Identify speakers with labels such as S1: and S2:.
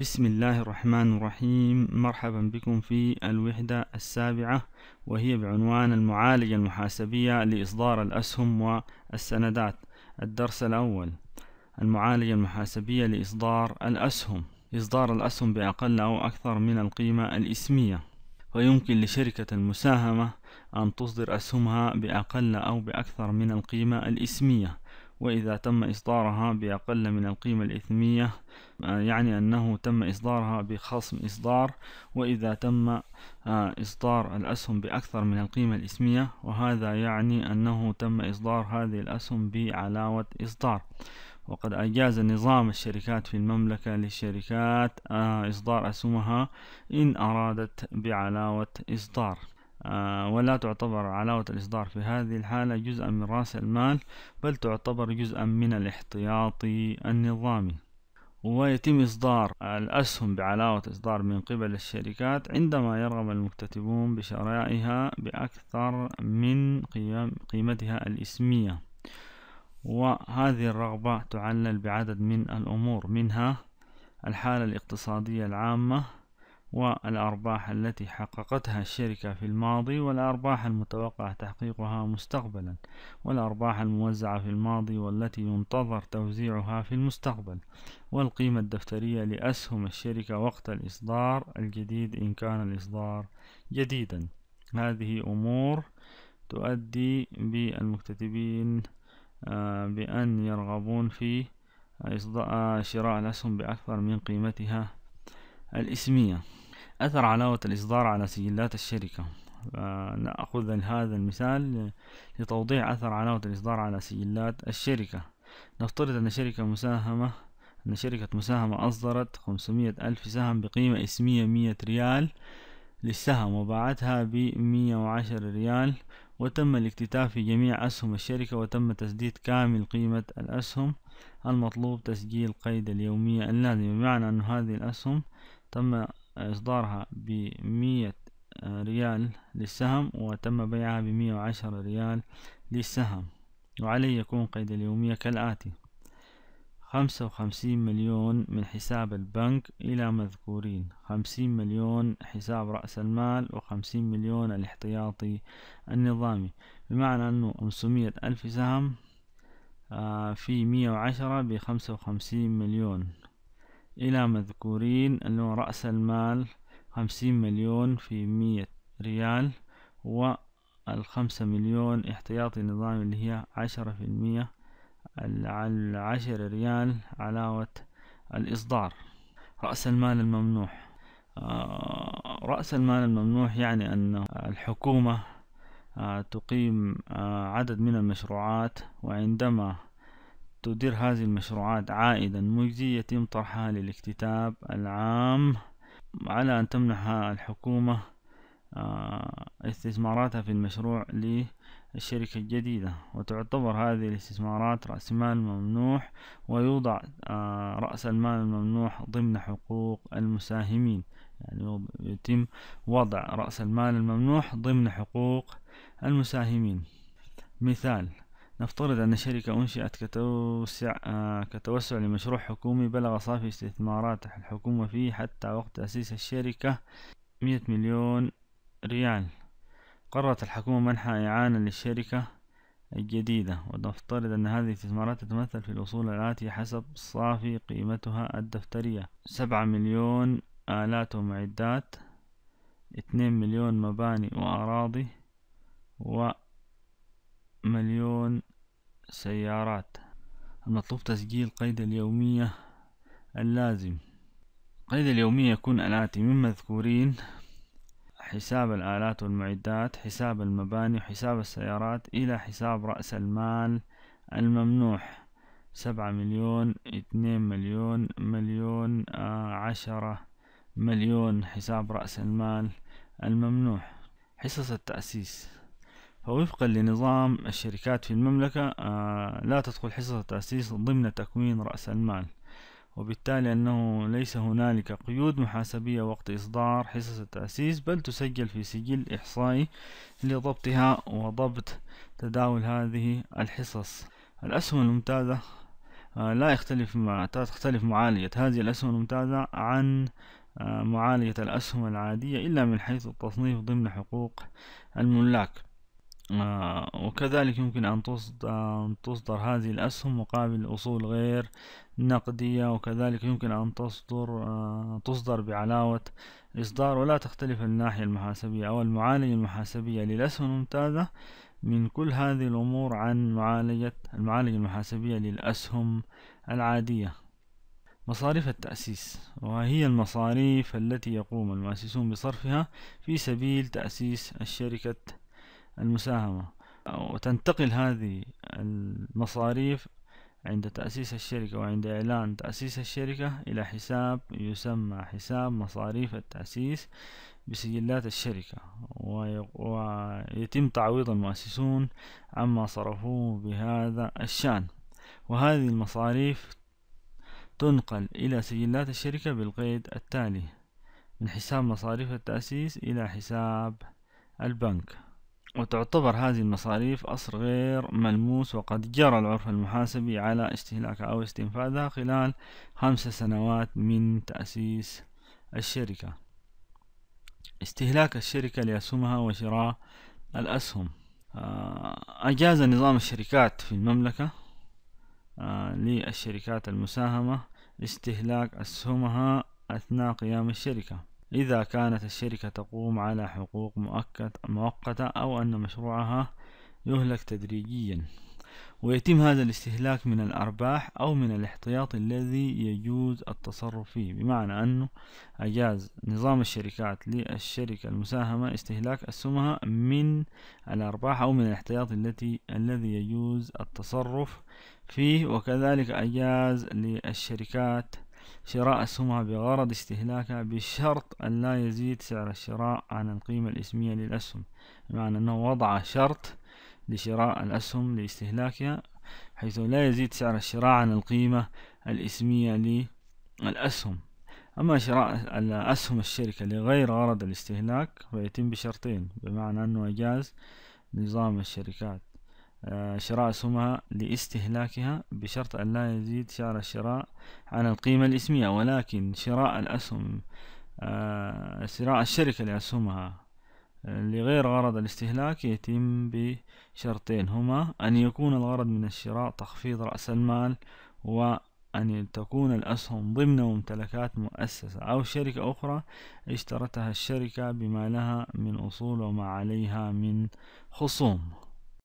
S1: بسم الله الرحمن الرحيم مرحبا بكم في الوحدة السابعة وهي بعنوان المعالجة المحاسبية لإصدار الأسهم والسندات الدرس الأول المعالجة المحاسبية لإصدار الأسهم إصدار الأسهم بأقل أو أكثر من القيمة الإسمية ويمكن لشركة المساهمة أن تصدر أسهمها بأقل أو بأكثر من القيمة الإسمية وإذا تم إصدارها بأقل من القيمة الإثمية آه، يعني أنه تم إصدارها بخصم إصدار وإذا تم آه، إصدار الأسهم بأكثر من القيمة الإسمية وهذا يعني أنه تم إصدار هذه الأسهم بعلاوة إصدار وقد أجاز نظام الشركات في المملكة للشركات آه، إصدار أسهمها إن أرادت بعلاوة إصدار آه، ولا تعتبر علاوة الإصدار في هذه الحالة جزءا من رأس المال بل تعتبر جزءا من الاحتياطي النظامي ويتم إصدار الأسهم بعلاوة إصدار من قبل الشركات عندما يرغب المكتتبون بشرائها بأكثر من قيمتها الإسمية وهذه الرغبة تعلل بعدد من الأمور منها الحالة الاقتصادية العامة والأرباح التي حققتها الشركة في الماضي والأرباح المتوقع تحقيقها مستقبلا والأرباح الموزعة في الماضي والتي ينتظر توزيعها في المستقبل والقيمة الدفترية لأسهم الشركة وقت الإصدار الجديد إن كان الإصدار جديدا هذه أمور تؤدي بالمكتتبين آه، بأن يرغبون في شراء الأسهم بأكثر من قيمتها الاسميه أثر علاوة الإصدار على سجلات الشركة نأخذ هذا المثال لتوضيح أثر علاوة الإصدار على سجلات الشركة نفترض أن شركة مساهمة أن شركة مساهمة أصدرت خمسمية ألف سهم بقيمة اسمية مية ريال للسهم وباعتها بمية وعشر ريال وتم الاكتتاب في جميع أسهم الشركة وتم تسديد كامل قيمة الأسهم المطلوب تسجيل قيد اليومية اللازمة بمعنى أن هذه الأسهم تم إصدارها بمية ريال للسهم وتم بيعها بمية وعشرة ريال للسهم وعليه يكون قيد اليومية كالآتي خمسة وخمسين مليون من حساب البنك إلى مذكورين خمسين مليون حساب رأس المال وخمسين مليون الاحتياطي النظامي بمعنى أنه خمسمية ألف سهم آه، في مية وعشرة بخمسة وخمسين مليون إلى مذكورين أنه رأس المال خمسين مليون في مية ريال والخمسة مليون احتياطي نظامي اللي هي عشرة في المية العشر ريال علاوة الإصدار رأس المال الممنوح آه، رأس المال الممنوح يعني أن الحكومة آه، تقيم آه، عدد من المشروعات وعندما تدير هذه المشروعات عائدا مجزي يتم طرحها للاكتتاب العام على أن تمنح الحكومة آه، استثماراتها في المشروع للشركة الجديدة وتعتبر هذه الاستثمارات رأس مال ممنوح ويوضع آه، رأس المال الممنوح ضمن حقوق المساهمين يعني يتم وضع رأس المال الممنوح ضمن حقوق المساهمين مثال نفترض أن شركة أنشئت كتوسع آه، كتوسع لمشروع حكومي بلغ صافي استثمارات الحكومة فيه حتى وقت تأسيس الشركة مئة مليون ريال قررت الحكومة منح إعانة للشركة الجديدة ونفترض أن هذه الاستثمارات تتمثل في الأصول الآتية حسب صافي قيمتها الدفترية سبعة مليون آلات ومعدات اثنين مليون مباني وأراضي و مليون سيارات المطلوب تسجيل قيد اليومية اللازم قيد اليومية يكون الآتي من مذكورين حساب الآلات والمعدات حساب المباني وحساب السيارات إلى حساب رأس المال الممنوح سبعة مليون اثنين مليون مليون آه عشرة مليون حساب رأس المال الممنوح حصص التأسيس فوفقا لنظام الشركات في المملكة آه، لا تدخل حصة التأسيس ضمن تكوين رأس المال وبالتالي أنه ليس هنالك قيود محاسبية وقت إصدار حصص التأسيس بل تسجل في سجل إحصائي لضبطها وضبط تداول هذه الحصص الأسهم الممتازة آه، لا يختلف مع تختلف معالجة هذه الأسهم الممتازة عن آه، معالجة الأسهم العادية إلا من حيث التصنيف ضمن حقوق الملاك آه، وكذلك يمكن أن تصدر هذه الأسهم مقابل أصول غير نقدية وكذلك يمكن أن تصدر آه، تصدر بعلاوة إصدار ولا تختلف الناحية المحاسبية أو المعالجة المحاسبية للأسهم الممتازة من كل هذه الأمور عن معالجة المعالجة المحاسبية للأسهم العادية مصاريف التأسيس وهي المصاريف التي يقوم المؤسسون بصرفها في سبيل تأسيس الشركة المساهمة وتنتقل هذه المصاريف عند تأسيس الشركة وعند إعلان تأسيس الشركة إلى حساب يسمى حساب مصاريف التأسيس بسجلات الشركة ويتم تعويض المؤسسون عما صرفوه بهذا الشأن وهذه المصاريف تنقل إلى سجلات الشركة بالقيد التالي من حساب مصاريف التأسيس إلى حساب البنك وتعتبر هذه المصاريف أصل غير ملموس وقد جرى العرف المحاسبي على استهلاكها أو استنفاذها خلال خمس سنوات من تأسيس الشركة استهلاك الشركة لأسهمها وشراء الأسهم آه، أجاز نظام الشركات في المملكة آه، للشركات المساهمة استهلاك أسهمها أثناء قيام الشركة إذا كانت الشركة تقوم على حقوق مؤقتة أو أن مشروعها يهلك تدريجيا ويتم هذا الاستهلاك من الأرباح أو من الاحتياط الذي يجوز التصرف فيه بمعنى أنه أجاز نظام الشركات للشركة المساهمة استهلاك أسهمها من الأرباح أو من الاحتياط التي الذي يجوز التصرف فيه وكذلك أجاز للشركات شراء السمعة بغرض استهلاكها بشرط أن لا يزيد سعر الشراء عن القيمة الاسمية للأسهم بمعنى أنه وضع شرط لشراء الأسهم لاستهلاكها حيث لا يزيد سعر الشراء عن القيمة الاسمية للأسهم أما شراء أسهم الشركة لغير غرض الاستهلاك فيتم بشرطين بمعنى أنه أجاز نظام الشركات آه، شراء سمها لاستهلاكها بشرط أن لا يزيد سعر الشراء عن القيمة الإسمية ولكن شراء الأسهم آه، شراء الشركة لأسهمها آه، لغير غرض الاستهلاك يتم بشرطين هما أن يكون الغرض من الشراء تخفيض رأس المال وأن تكون الأسهم ضمن ممتلكات مؤسسة أو شركة أخرى اشترتها الشركة بما لها من أصول وما عليها من خصوم